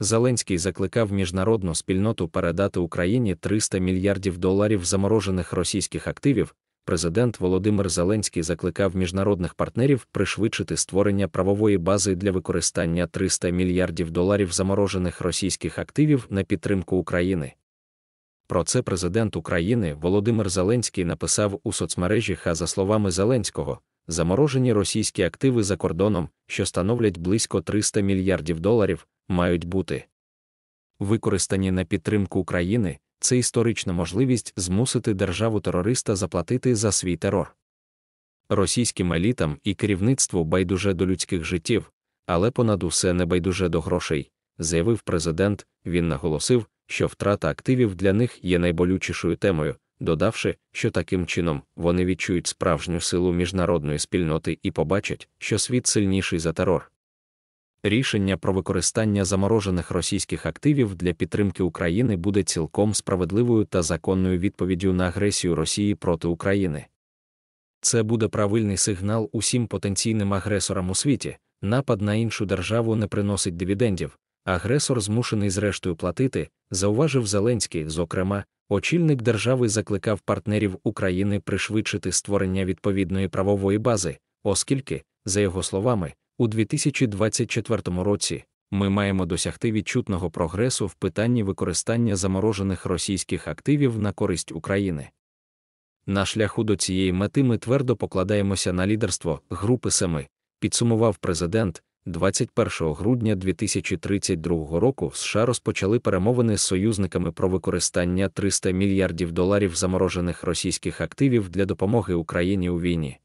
Зеленський закликав міжнародну спільноту передати Україні 300 мільярдів доларів заморожених російських активів. Президент Володимир Зеленський закликав міжнародних партнерів пришвидшити створення правової бази для використання 300 мільярдів доларів заморожених російських активів на підтримку України. Про це президент України Володимир Зеленський написав у соцмережі ХА за словами Зеленського заморожені російські активи за кордоном, що становлять близько 300 мільярдів доларів, мають бути використані на підтримку України. Це історична можливість змусити державу терориста заплатити за свій терор. Російським елітам і керівництву байдуже до людських життів, але понад усе не байдуже до грошей, заявив президент. Він наголосив, що втрата активів для них є найболючішою темою, додавши, що таким чином вони відчують справжню силу міжнародної спільноти і побачать, що світ сильніший за терор. Рішення про використання заморожених російських активів для підтримки України буде цілком справедливою та законною відповіддю на агресію Росії проти України. Це буде правильний сигнал усім потенційним агресорам у світі. Напад на іншу державу не приносить дивідендів, агресор змушений зрештою платити, зауважив Зеленський. Зокрема, очільник держави закликав партнерів України пришвидшити створення відповідної правової бази, оскільки, за його словами, у 2024 році ми маємо досягти відчутного прогресу в питанні використання заморожених російських активів на користь України. На шляху до цієї мети ми твердо покладаємося на лідерство Групи Семи, підсумував президент, 21 грудня 2032 року США розпочали перемовини з союзниками про використання 300 мільярдів доларів заморожених російських активів для допомоги Україні у війні.